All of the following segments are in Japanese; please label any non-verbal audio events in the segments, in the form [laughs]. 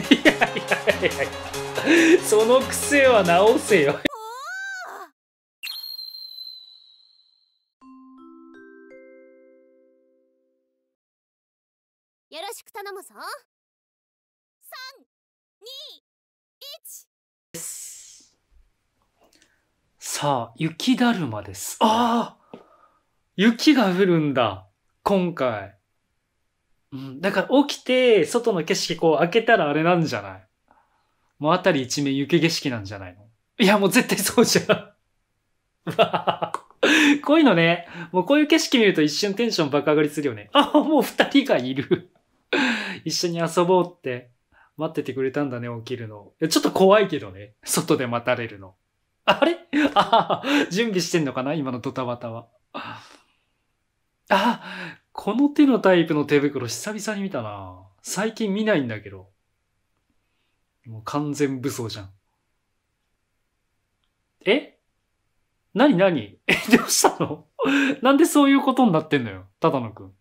いやいやいやその癖は直せよよろしく頼むぞ321さあ雪だるまですああ雪が降るんだ今回うん、だから起きて、外の景色こう開けたらあれなんじゃないもう辺り一面雪景色なんじゃないのいや、もう絶対そうじゃん。[laughs] こういうのね、もうこういう景色見ると一瞬テンション爆上がりするよね。あ、もう二人がいる。一緒に遊ぼうって待っててくれたんだね、起きるの。ちょっと怖いけどね、外で待たれるの。あれあ準備してんのかな今のドタバタは。あ、この手のタイプの手袋久々に見たな最近見ないんだけど。もう完全武装じゃん。えなになにえ、どうしたのなんでそういうことになってんのよ、ただのくん。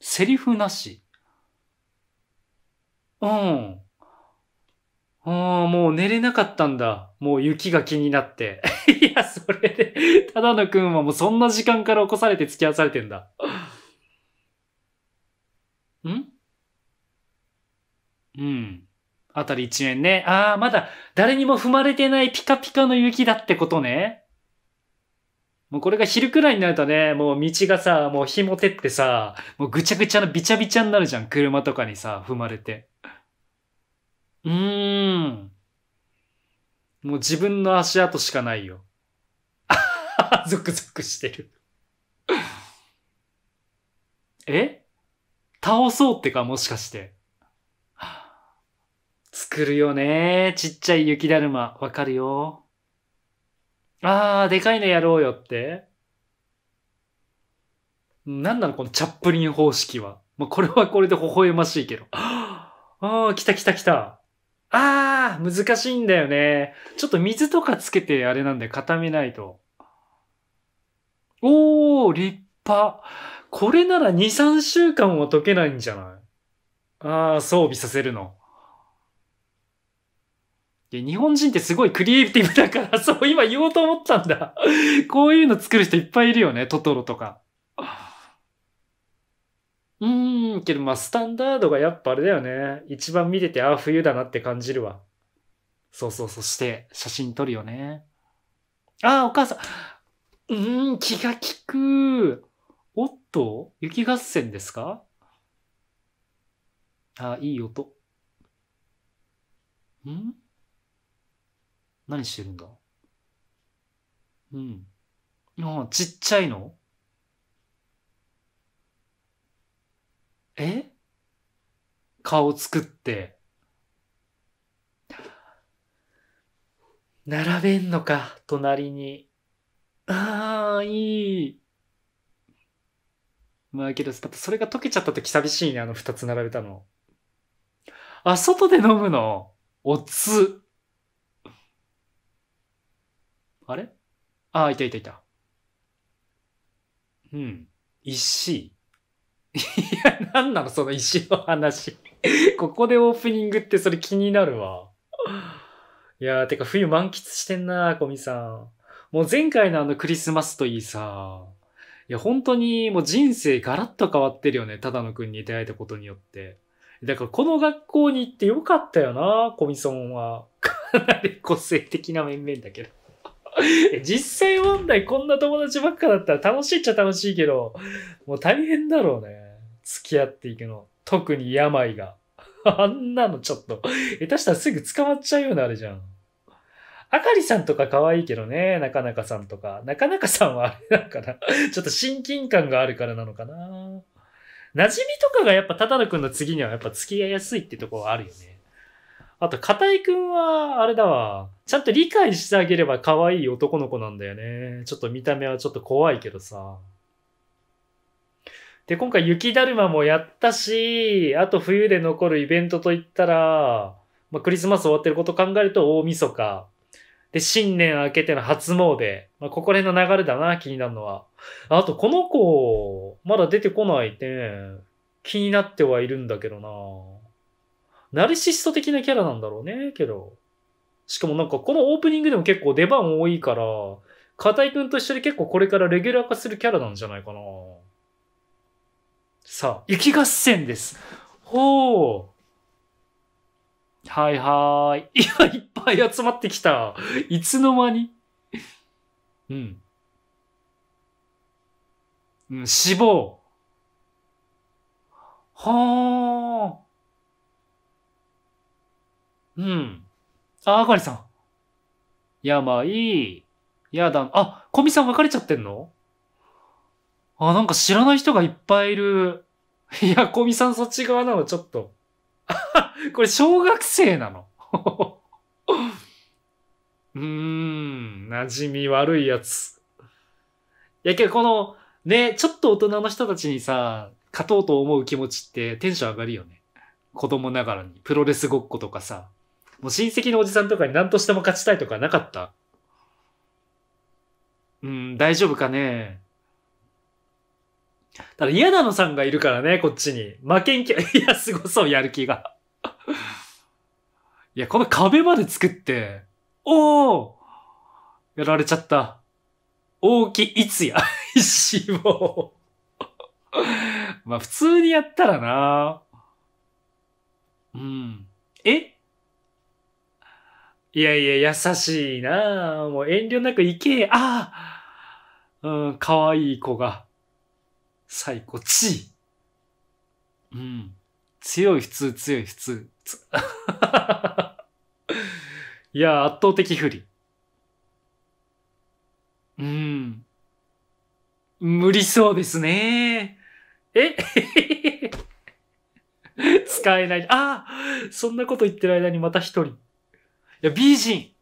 セリフなし。うん。ああ、もう寝れなかったんだ。もう雪が気になって。いや、それで、ただのくんはもうそんな時間から起こされて付き合わされてんだ。んうん。あたり一面ね。ああ、まだ誰にも踏まれてないピカピカの雪だってことね。もうこれが昼くらいになるとね、もう道がさ、もう紐てってさ、もうぐちゃぐちゃのびちゃびちゃになるじゃん。車とかにさ、踏まれて。うーん。もう自分の足跡しかないよ。ゾクゾクしてるえ倒そうってかもしかして。作るよねちっちゃい雪だるま。わかるよ。あー、でかいのやろうよって。なんなのこのチャップリン方式は。まあ、これはこれで微笑ましいけど。あー、来た来た来た。あー、難しいんだよね。ちょっと水とかつけてあれなんで固めないと。おー、立派。これなら2、3週間は溶けないんじゃないあー、装備させるの。で日本人ってすごいクリエイティブだから、そう、今言おうと思ったんだ。こういうの作る人いっぱいいるよね、トトロとか。うん、けどまあスタンダードがやっぱあれだよね。一番見てて、ああ、冬だなって感じるわ。そうそう、そして写真撮るよね。ああ、お母さん。うーん、気が利く。おっと、雪合戦ですかあ、いい音。ん何してるんだうん。ああ、ちっちゃいのえ顔作って、並べんのか、隣に。ああ、いい。まあけど、だっそれが溶けちゃった時寂しいね、あの二つ並べたの。あ、外で飲むの。おつ。あれあ、いたいたいた。うん。石。いや、なんなのその石の話 [laughs] ここでオープニングってそれ気になるわ。いやー、てか冬満喫してんな、コミさん。もう前回のあのクリスマスといいさ。いや、本当にもう人生ガラッと変わってるよね。ただのくんに出会えたことによって。だからこの学校に行ってよかったよな、コミソンは。かなり個性的な面々だけど。[laughs] 実際問題こんな友達ばっかだったら楽しいっちゃ楽しいけど、もう大変だろうね。付き合っていくの。特に病が。[laughs] あんなのちょっと、下手したらすぐ捕まっちゃうようなあれじゃん。あかりさんとか可愛いけどね、なかなかさんとか。なかなかさんはあれだから、ちょっと親近感があるからなのかな。馴染みとかがやっぱただのくんの次にはやっぱ付き合いやすいってとこはあるよね。あと、片井くんは、あれだわ。ちゃんと理解してあげれば可愛い男の子なんだよね。ちょっと見た目はちょっと怖いけどさ。で、今回雪だるまもやったし、あと冬で残るイベントといったら、まあ、クリスマス終わってること考えると大晦日。で、新年明けての初詣。まあ、ここら辺の流れだな、気になるのは。あと、この子、まだ出てこないね。気になってはいるんだけどな。ナルシスト的なキャラなんだろうね、けど。しかもなんか、このオープニングでも結構出番多いから、片井くんと一緒に結構これからレギュラー化するキャラなんじゃないかな。さあ、雪合戦です。ほう。はいはい。[laughs] いや、いっぱい集まってきた。いつの間にうん。うん、死亡。はあ。うん。あ、あかりさん。やばい。やだ。あ、こみさん別れちゃってんのあ、なんか知らない人がいっぱいいる。いや、小ミさんそっち側なの、ちょっと。[laughs] これ、小学生なの。[laughs] うーん、馴染み悪いやつ。いや、けどこの、ね、ちょっと大人の人たちにさ、勝とうと思う気持ちってテンション上がるよね。子供ながらに。プロレスごっことかさ。もう親戚のおじさんとかに何としても勝ちたいとかなかったうん、大丈夫かねただ、嫌なのさんがいるからね、こっちに。負けん気、[laughs] いや、すごそう、やる気が。いや、この壁まで作って、おおやられちゃった。大木いつや、[laughs] 石も。[laughs] まあ、普通にやったらな。うん。えいやいや、優しいな。もう遠慮なく行け。ああ。うん、可愛い子が。最高、地位。うん。強い普通、強い普通。[laughs] いや、圧倒的不利。うん。無理そうですね。え [laughs] 使えない。ああそんなこと言ってる間にまた一人。いや、美人。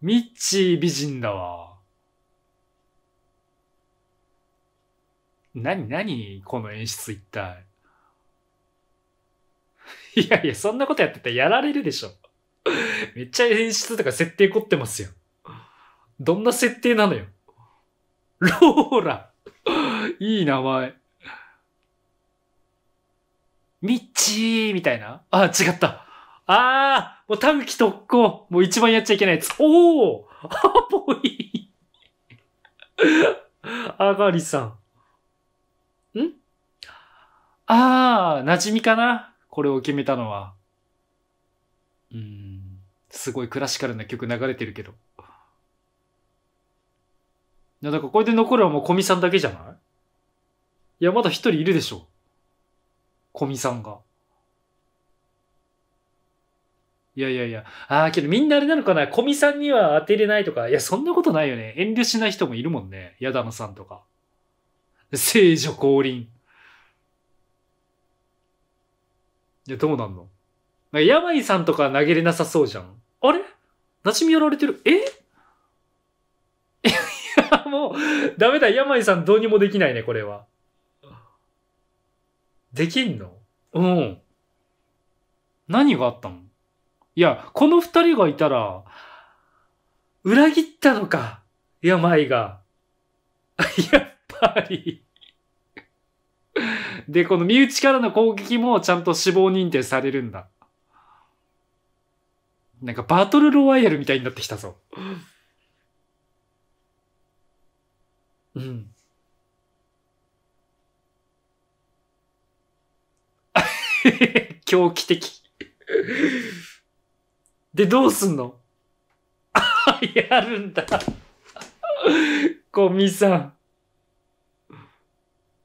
ミッチー美人だわ。何何この演出一体。[laughs] いやいや、そんなことやってたらやられるでしょ。[laughs] めっちゃ演出とか設定凝ってますよ。どんな設定なのよ。ローラ。[laughs] いい名前。ミッチーみたいな。あ、違った。あー、もうタヌキ特攻。もう一番やっちゃいけないやつ。おーあ、ぽい。あがりさん。んああ、馴染みかなこれを決めたのは。うん。すごいクラシカルな曲流れてるけど。いや、だからこれで残るはもう古見さんだけじゃないいや、まだ一人いるでしょ。古見さんが。いやいやいや。ああ、けどみんなあれなのかな古見さんには当てれないとか。いや、そんなことないよね。遠慮しない人もいるもんね。矢田野さんとか。聖女降臨。いや、どうなんのなんか、ヤマイさんとか投げれなさそうじゃん。あれ馴染みやられてる。え [laughs] いや、もう、ダメだ。ヤマイさんどうにもできないね、これは。できんのうん。何があったのいや、この二人がいたら、裏切ったのか。ヤマイが。[laughs] いや、り。で、この身内からの攻撃もちゃんと死亡認定されるんだ。なんかバトルロワイヤルみたいになってきたぞ。うん。[laughs] 狂気的で、どうすんの [laughs] やるんだ。コ [laughs] ミさん。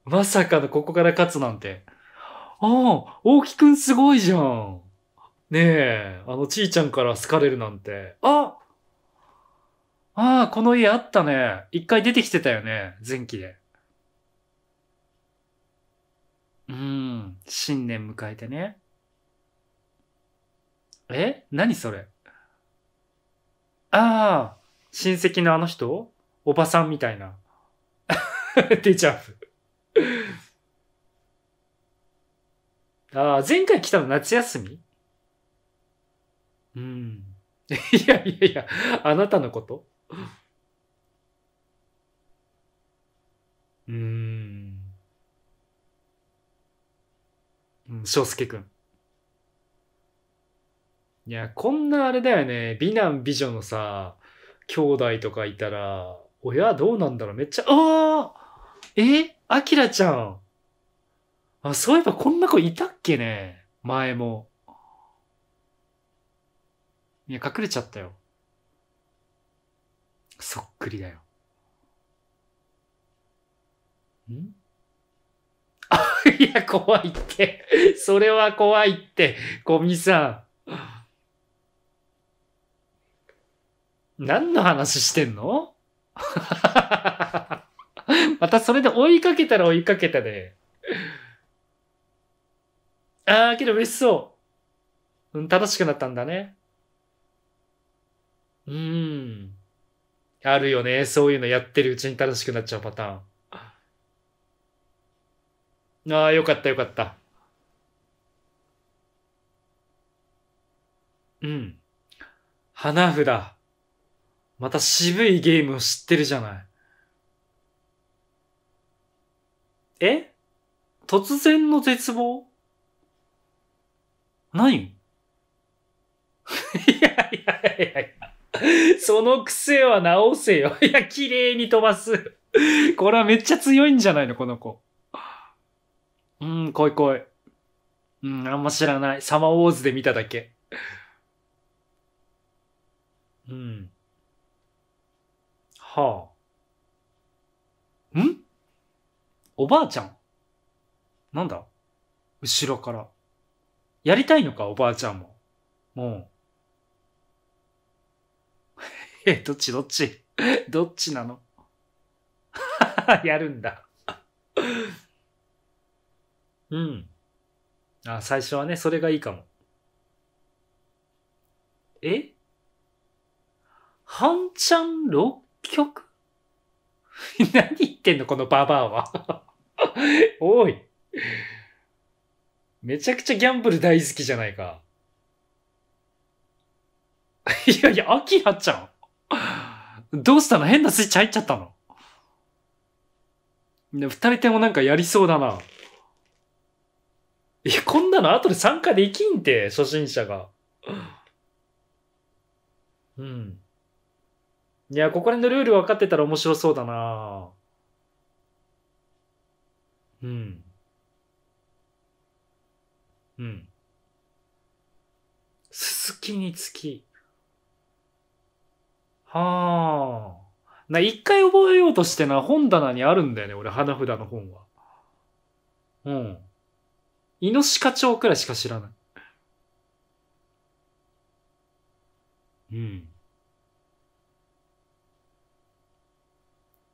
まさかのここから勝つなんて。ああ、大木くんすごいじゃん。ねえ、あのちいちゃんから好かれるなんて。あああ、この家あったね。一回出てきてたよね。前期で。うん、新年迎えてね。え何それああ、親戚のあの人おばさんみたいな。デジャブ。ああ、前回来たの夏休みうん。いやいやいや、あなたのことうん。うん、翔介くん。いや、こんなあれだよね。美男美女のさ、兄弟とかいたら、親どうなんだろうめっちゃ、ああえあきらちゃん。あ、そういえばこんな子いたっけね前も。いや、隠れちゃったよ。そっくりだよ。んあ、[laughs] いや、怖いって。それは怖いって、ゴミさん。何の話してんの [laughs] またそれで追いかけたら追いかけたで、ね。ああ、けど嬉しそう。うん、正しくなったんだね。うん。あるよね。そういうのやってるうちに正しくなっちゃうパターン。ああ、よかったよかった。うん。花札。また渋いゲームを知ってるじゃない。え突然の絶望ない [laughs] いやいやいやいや。その癖は直せよ。いや、綺麗に飛ばす。これはめっちゃ強いんじゃないのこの子。うん、来い来い。うん、あんま知らない。サマーウォーズで見ただけ。うん。はあ。んおばあちゃんなんだ後ろから。やりたいのか、おばあちゃんも。もう。[laughs] え、どっちどっち [laughs] どっちなの [laughs] やるんだうん。あ、最初はね、それがいいかも。え半ちゃん6曲何言ってんのこのババアは。おい。めちゃくちゃギャンブル大好きじゃないか。[laughs] いやいや、アキラちゃん。どうしたの変なスイッチ入っちゃったの二人ともなんかやりそうだな。え、こんなの後で参加できんて、初心者が。うん。いや、ここら辺のルール分かってたら面白そうだなうん。うん。すすきにつき。はあ。な、一回覚えようとしてな、本棚にあるんだよね、俺、花札の本は。うん。イノシカ町くらいしか知らない。うん。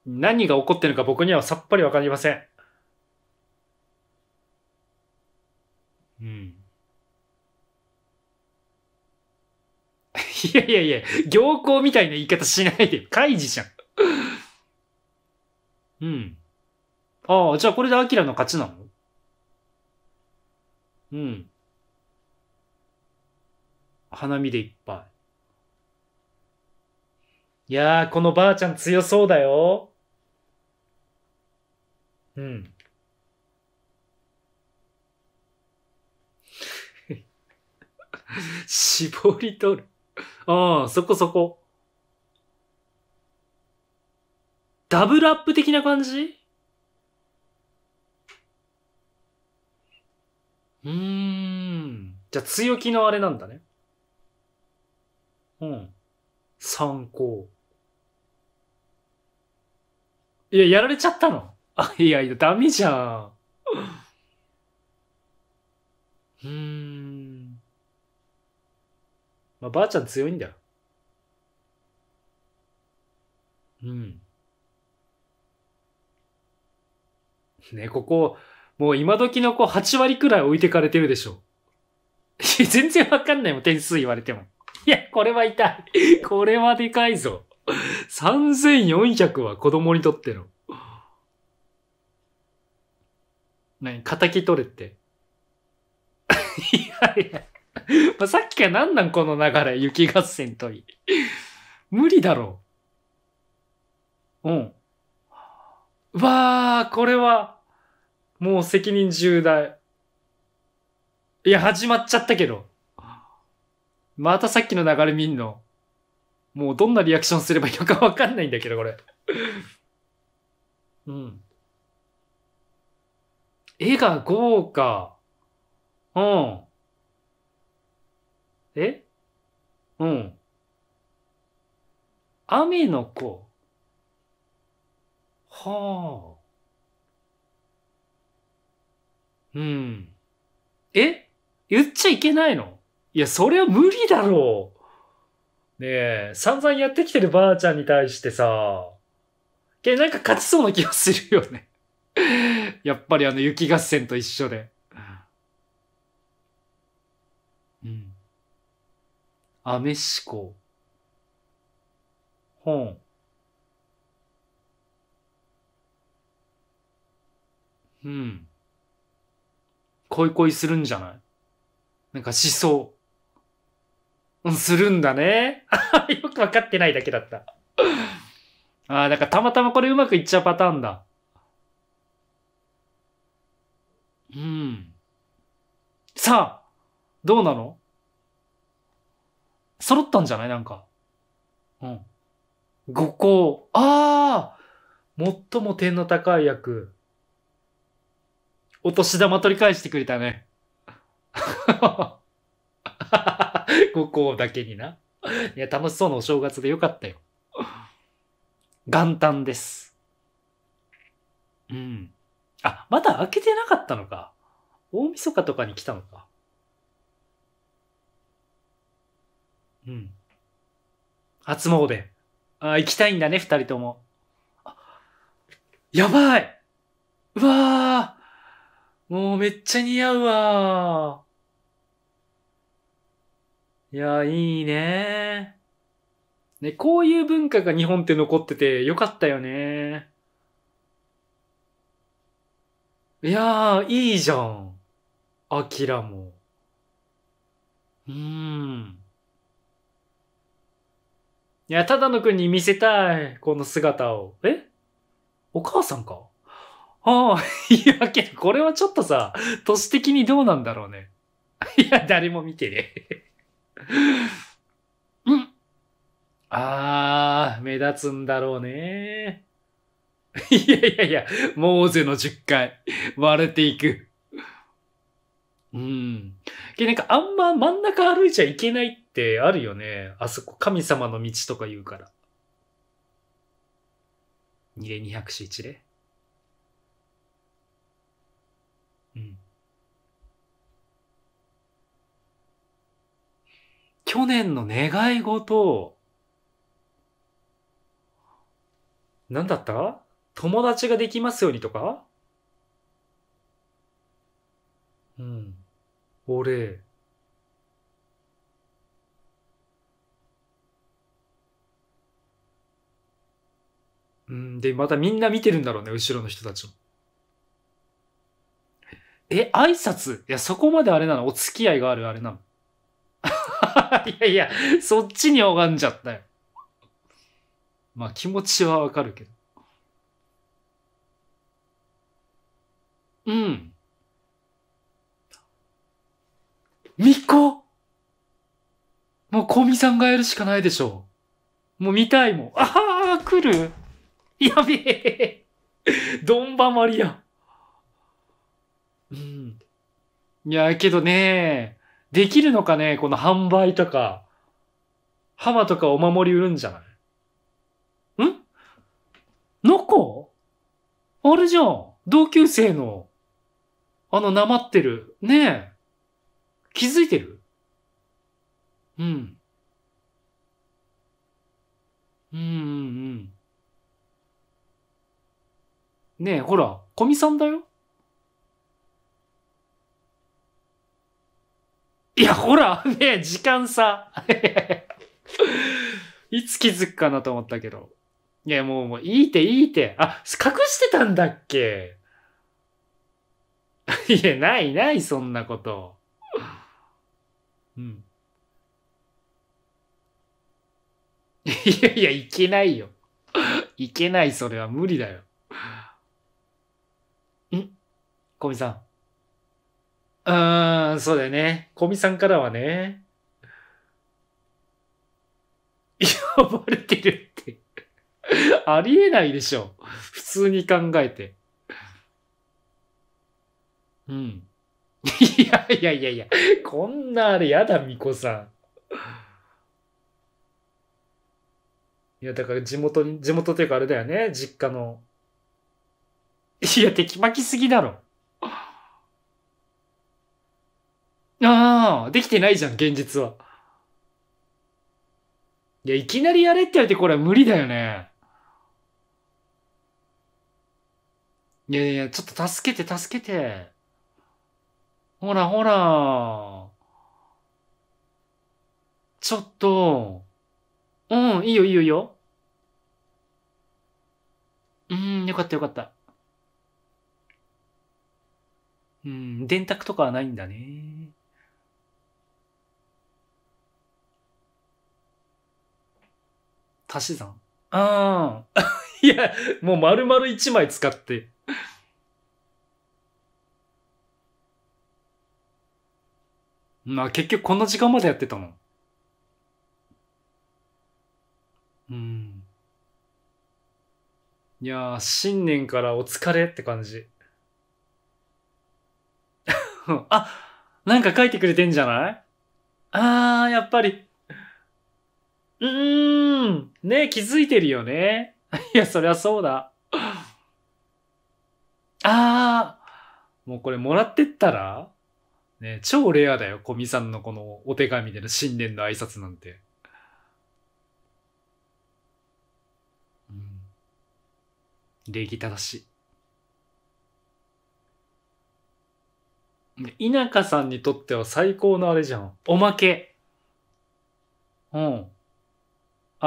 何が起こってるのか僕にはさっぱりわかりません。うん。いやいやいや、行幸みたいな言い方しないで。怪事じゃん。うん。ああ、じゃあこれでアキラの勝ちなのうん。花見でいっぱい。いやー、このばあちゃん強そうだよ。うん。[laughs] 絞り取る。ああ、そこそこ。ダブルアップ的な感じうーん。じゃあ強気のあれなんだね。うん。参考。いや、やられちゃったのあ、いやいや、ダメじゃん。うーん。まあ、ばあちゃん強いんだよ。うん。ね、ここ、もう今時の子8割くらい置いてかれてるでしょ。[laughs] 全然わかんないもん、点数言われても。いや、これは痛い。[laughs] これはでかいぞ。3400は子供にとっての。何敵取れって。[laughs] いやいや。まさっきから何なんこの流れ、雪合戦といい。無理だろう。うん。うわあ、これは、もう責任重大。いや、始まっちゃったけど。またさっきの流れ見んの。もうどんなリアクションすればいいのかわかんないんだけど、これ。うん。絵が豪華。うん。えうん。雨の子。はあ。うん。え言っちゃいけないのいや、それは無理だろう。ねえ、散々やってきてるばあちゃんに対してさ、けなんか勝ちそうな気がするよね [laughs] やっぱりあの雪合戦と一緒で。アメシコ、本、うん。恋恋するんじゃないなんかしそう。ん、するんだね。[laughs] よくわかってないだけだった。ああ、だからたまたまこれうまくいっちゃうパターンだ。うん。さあ、どうなの揃ったんじゃないなんか。うん。五個。ああ最も点の高い役。お年玉取り返してくれたね。[laughs] 五個だけにな。いや、楽しそうなお正月でよかったよ。元旦です。うん。あ、まだ開けてなかったのか。大晦日とかに来たのか。うん。初詣。あ、行きたいんだね、二人とも。やばいうわあもうめっちゃ似合うわいや、いいねね、こういう文化が日本って残っててよかったよねいやー、いいじゃん。アキラも。うーん。いや、ただのくんに見せたい。この姿を。えお母さんかああ、いやけど、これはちょっとさ、都市的にどうなんだろうね。[laughs] いや、誰も見てね。[laughs] うん。ああ、目立つんだろうね。[laughs] いやいやいや、モーゼの10回、割れていく。うん。けなんかあんま真ん中歩いちゃいけないってあるよね。あそこ、神様の道とか言うから。二例二百四一例。うん。去年の願い事、なんだった友達ができますようにとかうん。俺、うん、で、またみんな見てるんだろうね、後ろの人たちも。え、挨拶いや、そこまであれなのお付き合いがあるあれなの [laughs] いやいや、そっちに拝んじゃったよ。まあ気持ちはわかるけど。うん。みこもう、コミさんがやるしかないでしょう。もう見たいもん。ああ、来るやべえドンばまりやうん。いや、けどね、できるのかね、この販売とか。浜とかお守り売るんじゃないんのこあれじゃん。同級生の、あの、なまってる。ねえ。気づいてるうん。うんうんうん。ねえ、ほら、古見さんだよ。いや、ほら、ねえ、時間差。[laughs] いつ気づくかなと思ったけど。いや、もう、もう、いいって、いいって。あ、隠してたんだっけ [laughs] いや、ないない、そんなこと。うん。いやいや、いけないよ。いけない、それは無理だよ。コミさん。うーん、そうだよね。コ見さんからはね、呼ばれてるってありえないでしょ。普通に考えて。うん。いやいやいやいや、こんなあれやだ、みこさん。いや、だから地元地元というかあれだよね、実家の。いや、敵巻きすぎだろ。ああ、できてないじゃん、現実は。いや、いきなりやれって言われてこれは無理だよね。いやいや、ちょっと助けて、助けて。ほらほら。ちょっと。うん、いいよいいよいいよ。うん、よかったよかった。うん、電卓とかはないんだね。足し算。ああ。[laughs] いや、もう丸々1枚使って。まあ結局こんな時間までやってたの。うん。いや新年からお疲れって感じ。[laughs] あ、なんか書いてくれてんじゃないあー、やっぱり。うーん。ね気づいてるよね。[laughs] いや、そりゃそうだ。あー。もうこれもらってったらね超レアだよ。古見さんのこのお手紙での新年の挨拶なんて。うん。礼儀正しい。田舎さんにとっては最高のあれじゃん。おまけ。うん。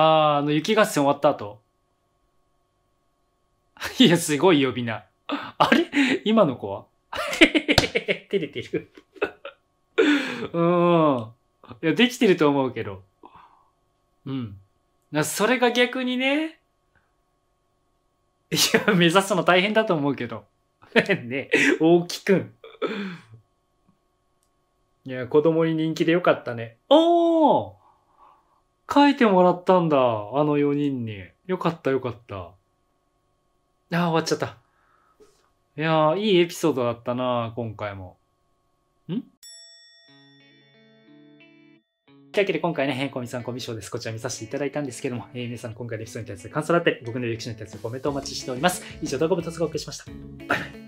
ああの、雪合戦終わった後。[laughs] いや、すごい呼び名。[laughs] あれ今の子は [laughs] 照れてるうん。いや、できてると思うけど。うん。な、それが逆にね。いや、目指すの大変だと思うけど。ね、大きくん。いや、子供に人気でよかったね。おー書いてもらったんだ。あの4人に。よかったよかった。ああ、終わっちゃった。いやー、いいエピソードだったな、今回も。んというわけで今回ね、コミさんコミショーです。こちら見させていただいたんですけども、えー、皆さん今回のエピソードに対する感想だったり、僕の歴史に対するコメントをお待ちしております。以上、動画部とお送りしました。バイバイ。